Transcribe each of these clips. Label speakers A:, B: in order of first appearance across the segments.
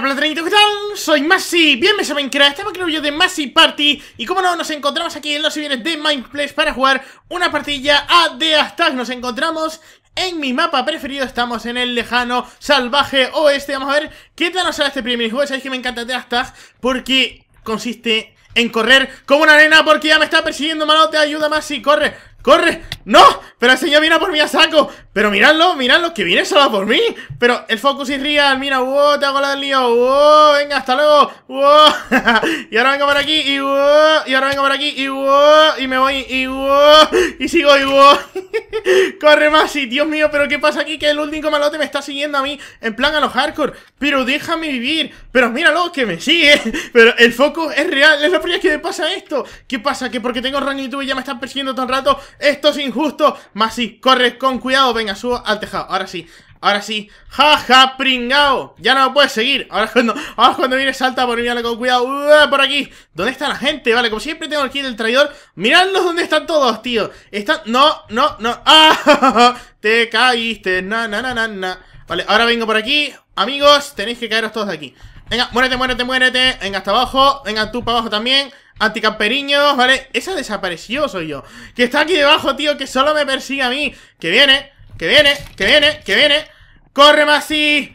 A: Hola ¿qué tal? Soy Masi, bienvenidos a Minecraft, estamos aquí yo de Masi Party Y como no, nos encontramos aquí en los siguientes de Mindplace para jugar una partilla a de Tag Nos encontramos en mi mapa preferido, estamos en el lejano salvaje oeste Vamos a ver qué tal nos sale este primer juego, sabéis que me encanta de Porque consiste en correr como una arena porque ya me está persiguiendo malo te ayuda Masi, corre, corre ¡No! Pero el señor viene por mi a saco pero miradlo, miradlo, que viene solo por mí. Pero el focus es real, mira, wow, te hago la del lío, wow, venga, hasta luego, y ahora vengo por aquí, y wow, y ahora vengo por aquí, y wow, y me voy, y wow, y sigo, y Corre más, Dios mío, pero ¿qué pasa aquí? Que el último malote me está siguiendo a mí, en plan a los hardcore. Pero déjame vivir, pero míralo, que me sigue. pero el focus es real, es lo primero que me pasa esto. ¿Qué pasa? Que porque tengo rango y ya me están persiguiendo todo el rato, esto es injusto. Más corre con cuidado, venga subo al tejado. Ahora sí. Ahora sí. ¡Ja, ja, pringao! Ya no lo puedes seguir. Ahora cuando, ahora cuando viene salta por mí, con cuidado. por aquí. ¿Dónde está la gente? Vale, como siempre tengo aquí el traidor. Miradlos dónde están todos, tío. Están... No, no, no. ¡Ah! Te caíste. Na, na, na, na, na. Vale, ahora vengo por aquí. Amigos, tenéis que caeros todos de aquí. Venga, muérete, muérete, muérete. Venga, hasta abajo. Venga, tú para abajo también. Anticamperiños, ¿vale? Esa desapareció, soy yo. Que está aquí debajo, tío, que solo me persigue a mí. Que viene que viene, que viene, que viene. ¡Corre, Masi!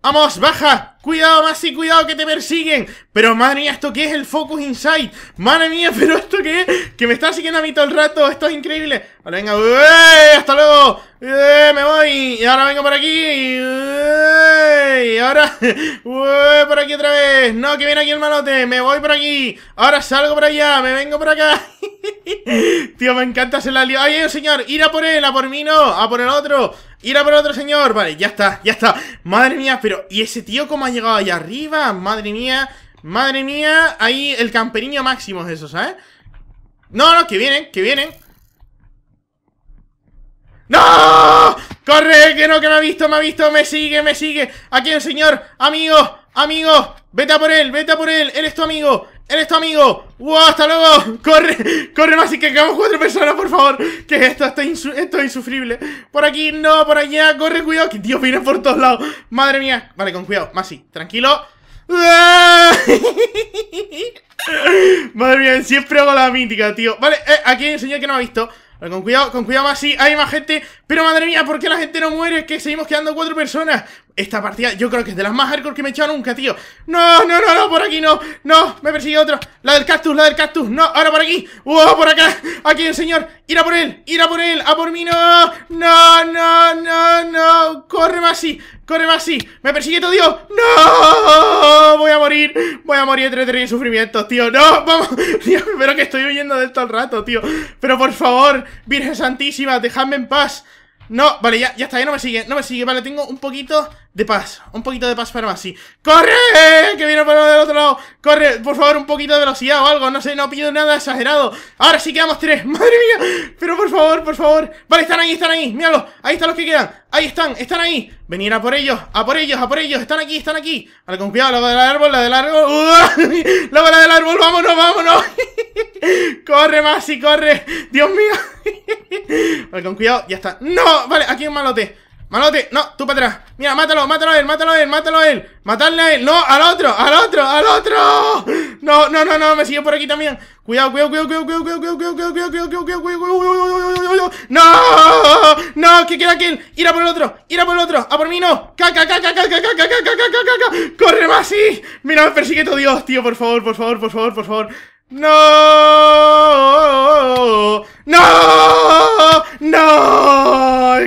A: ¡Vamos, baja! ¡Cuidado, Masi! ¡Cuidado que te persiguen! Pero, madre mía, ¿esto qué es el Focus Insight? ¡Madre mía, pero esto qué es! ¡Que me está siguiendo a mí todo el rato! ¡Esto es increíble! Ahora venga, ¡Hasta luego! ¡Me voy! Y ahora vengo por aquí Y ahora... ¡Por aquí otra vez! ¡No, que viene aquí el malote! ¡Me voy por aquí! ¡Ahora salgo por allá! ¡Me vengo por acá! Tío, me encanta hacer la lío. Ay, eh, señor, ira por él, a por mí no, a por el otro. Ir a por otro señor. Vale, ya está, ya está. Madre mía, pero ¿y ese tío cómo ha llegado allá arriba? Madre mía, madre mía. Ahí el camperiño máximo es eso, ¿sabes? No, no, que vienen, que vienen. ¡No! ¡Corre! Que no, que me ha visto, me ha visto, me sigue, me sigue. Aquí el señor, amigo, amigo. Vete por él, vete por él. Eres tu amigo. ¡Eres tu amigo! ¡Wow! ¡Hasta luego! ¡Corre! ¡Corre más que quedamos cuatro personas, por favor! Que esto, esto es insufrible. Por aquí, no, por allá, corre, cuidado. Que Dios viene por todos lados. Madre mía. Vale, con cuidado. Masi, tranquilo. Madre mía, siempre hago la mítica, tío. Vale, eh, aquí hay un señor que no ha visto. Vale, con cuidado, con cuidado Masi, hay más gente Pero madre mía, ¿por qué la gente no muere? Es que seguimos quedando cuatro personas esta partida yo creo que es de las más hardcore que me he hecho nunca, tío No, no, no, no, por aquí no No, me persigue otro La del cactus, la del cactus No, ahora por aquí Wow, por acá Aquí el señor ira por él, ira por él A por mí, no No, no, no, no Corre más así Corre más así Me persigue todo Dios No Voy a morir Voy a morir entre tres sufrimientos, tío No, vamos pero que estoy huyendo de esto al rato, tío Pero por favor Virgen Santísima, dejadme en paz no, vale, ya, ya está, ya no me sigue, no me sigue Vale, tengo un poquito de paz Un poquito de paz para más, sí ¡Corre! Que viene por del otro lado ¡Corre! Por favor, un poquito de velocidad o algo No sé, no pido nada exagerado Ahora sí quedamos tres ¡Madre mía! Pero por favor, por favor Vale, están ahí, están ahí Míralo, ahí están los que quedan Ahí están, están ahí Venir a por ellos, a por ellos, a por ellos Están aquí, están aquí Vale, con cuidado, la del árbol, la del árbol La bola del árbol, vámonos, vámonos corre, y corre. Dios mío. vale, con cuidado, ya está. No, vale, aquí hay un malote. Malote, no, tú para atrás. Mira, mátalo, mátalo a él, mátalo a él, mátalo a él. Mátale a él. No, al otro, al otro, al otro. No, no, no, no, me sigue por aquí también. Cuidado, cuidado, cuidado, cuidado, cuidado, cuidado, cuidado, cuidado, cuidado, cuidado, cuidado, No, no, que queda aquel. Ir a por el otro, ir a por el otro. A por mí no. Caca, caca, caca, caca, caca, caca, ¡Cuidado! ¡Cuidado! Corre más, Mira, me persigue todo Dios, tío, por favor, por favor, por favor, por favor. ¡No! ¡No! ¡No!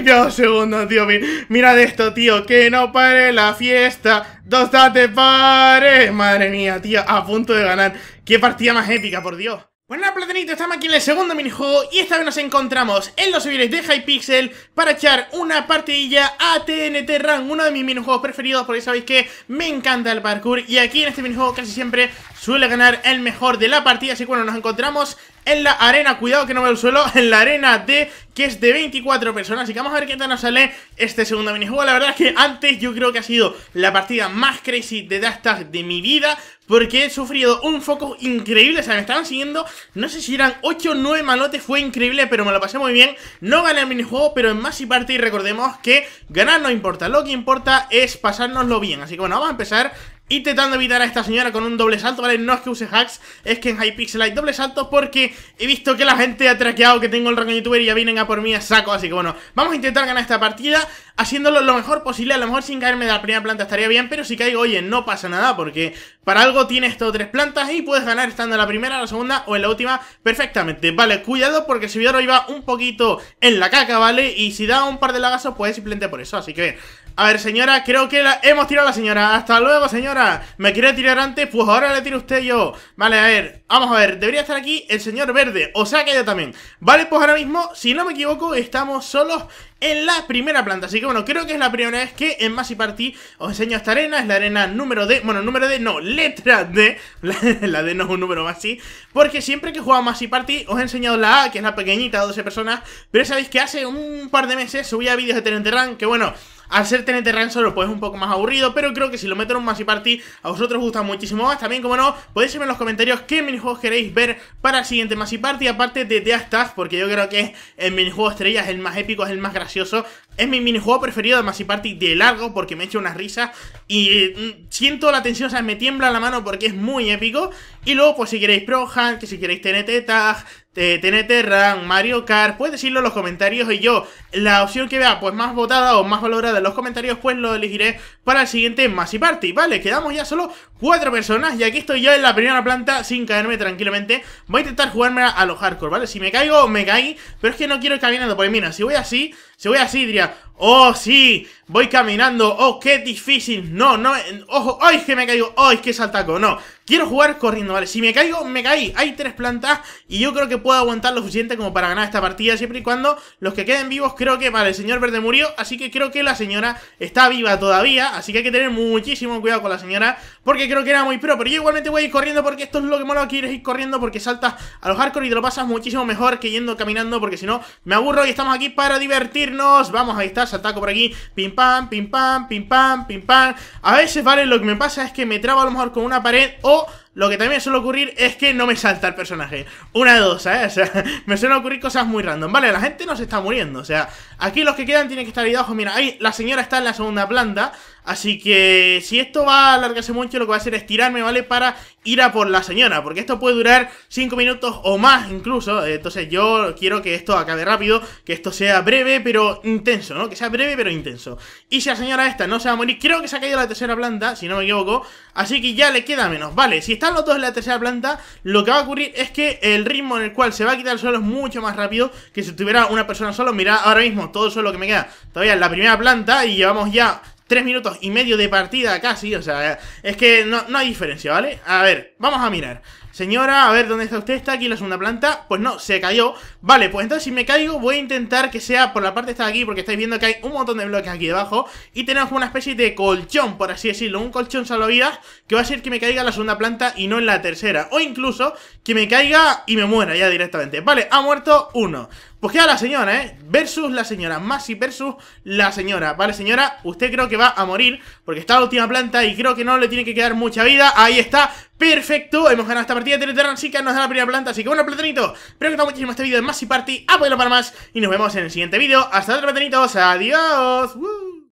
A: ¡Qué segundo, tío! Mirad esto, tío. Que no pare la fiesta. Dos date pare! Madre mía, tío. A punto de ganar. ¡Qué partida más épica, por Dios! Bueno, nada, estamos aquí en el segundo minijuego y esta vez nos encontramos en los niveles de Hypixel para echar una partidilla a TNT Run, uno de mis minijuegos preferidos porque sabéis que me encanta el parkour y aquí en este minijuego casi siempre Suele ganar el mejor de la partida, así que bueno, nos encontramos en la arena, cuidado que no veo el suelo, en la arena de... que es de 24 personas, así que vamos a ver qué tal nos sale este segundo minijuego, la verdad es que antes yo creo que ha sido la partida más crazy de Dashtag de mi vida, porque he sufrido un foco increíble, o sea, me estaban siguiendo, no sé si eran 8 o 9 malotes, fue increíble, pero me lo pasé muy bien, no gané el minijuego, pero en más y parte, y recordemos que ganar no importa, lo que importa es pasárnoslo bien, así que bueno, vamos a empezar intentando evitar a esta señora con un doble salto, ¿vale? No es que use hacks, es que en Hypixel hay doble saltos porque he visto que la gente ha traqueado que tengo el rango youtuber y ya vienen a por mí a saco, así que bueno, vamos a intentar ganar esta partida haciéndolo lo mejor posible, a lo mejor sin caerme de la primera planta estaría bien, pero si caigo, oye, no pasa nada porque para algo tienes todo tres plantas y puedes ganar estando en la primera, la segunda o en la última perfectamente, ¿vale? Cuidado porque el servidor hoy va un poquito en la caca, ¿vale? Y si da un par de lagazos, pues simplemente por eso, así que a ver, señora, creo que la... hemos tirado a la señora Hasta luego, señora ¿Me quiere tirar antes? Pues ahora le tiro usted yo Vale, a ver, vamos a ver Debería estar aquí el señor verde O sea que yo también Vale, pues ahora mismo, si no me equivoco, estamos solos en la primera planta Así que bueno, creo que es la primera vez que en Masi Party os enseño esta arena Es la arena número D, bueno, número D no, letra D La, D no es un número así Porque siempre que he jugado Masi Party os he enseñado la A Que es la pequeñita, 12 personas Pero sabéis que hace un par de meses subía vídeos de Run que bueno... Al ser TNT Ransom lo puedes un poco más aburrido, pero creo que si lo meten en un Massive Party a vosotros os gusta muchísimo más. También, como no, podéis decirme en los comentarios qué minijuegos queréis ver para el siguiente Massive Party, aparte de The Staff, porque yo creo que es el minijuego estrella, es el más épico, es el más gracioso. Es mi minijuego preferido de Massive Party de largo, porque me echa hecho risa y mm, siento la tensión, o sea, me tiembla la mano porque es muy épico. Y luego, pues si queréis Pro que si queréis TNT Tag, TNT Run, Mario Kart, puedes decirlo en los comentarios y yo la opción que vea pues más votada o más valorada en los comentarios pues lo elegiré para el siguiente Massive Party, ¿vale? Quedamos ya solo cuatro personas y aquí estoy yo en la primera planta sin caerme tranquilamente Voy a intentar jugarme a los hardcore, ¿vale? Si me caigo, me caí, pero es que no quiero ir caminando Porque mira, si voy así, si voy así diría ¡Oh, sí! Voy caminando, ¡oh, qué difícil! No, no, ojo, ¡ay, oh, que me caigo! ¡ay, oh, que saltaco! No, quiero jugar corriendo, ¿vale? Si me caigo, me caí Hay tres plantas y yo creo que puedo aguantar lo suficiente como para ganar esta partida Siempre y cuando los que queden vivos, creo que, vale, el señor verde murió Así que creo que la señora está viva todavía Así que hay que tener muchísimo cuidado con la señora Porque creo que era muy pro Pero yo igualmente voy a ir corriendo porque esto es lo que mola Aquí ir corriendo porque saltas a los hardcore Y te lo pasas muchísimo mejor que yendo caminando Porque si no, me aburro y estamos aquí para divertirnos Vamos, ahí está, saltaco por aquí Pim pam, pim pam, pim pam, pim pam A veces, vale, lo que me pasa es que me trabo a lo mejor con una pared O lo que también suele ocurrir es que no me salta el personaje. Una de dos, ¿eh? O sea, me suelen ocurrir cosas muy random. Vale, la gente no se está muriendo. O sea, aquí los que quedan tienen que estar ahí abajo. Mira, ahí la señora está en la segunda planta. Así que si esto va a alargarse mucho, lo que va a hacer es tirarme, ¿vale? Para ir a por la señora. Porque esto puede durar 5 minutos o más incluso. Eh, entonces yo quiero que esto acabe rápido. Que esto sea breve pero intenso, ¿no? Que sea breve pero intenso. Y si la señora esta no se va a morir, creo que se ha caído la tercera planta, si no me equivoco. Así que ya le queda menos. Vale, si está los dos en la tercera planta, lo que va a ocurrir es que el ritmo en el cual se va a quitar el suelo es mucho más rápido que si tuviera una persona solo. Mirad ahora mismo todo el suelo que me queda todavía en la primera planta y llevamos ya Tres minutos y medio de partida casi, o sea, es que no, no hay diferencia, ¿vale? A ver, vamos a mirar. Señora, a ver, ¿dónde está usted? ¿Está aquí en la segunda planta? Pues no, se cayó Vale, pues entonces si me caigo voy a intentar que sea por la parte esta de aquí Porque estáis viendo que hay un montón de bloques aquí debajo Y tenemos una especie de colchón, por así decirlo Un colchón salvavidas que va a ser que me caiga en la segunda planta y no en la tercera O incluso que me caiga y me muera ya directamente Vale, ha muerto uno pues queda la señora, ¿eh? Versus la señora. y versus la señora. Vale, señora, usted creo que va a morir porque está la última planta y creo que no le tiene que quedar mucha vida. Ahí está. Perfecto, hemos ganado esta partida de Terran, así que nos da la primera planta, así que bueno, platanito, espero que os muchísimo este vídeo de Massive Party, Apoyalo para más, y nos vemos en el siguiente vídeo, hasta luego, platanitos, adiós.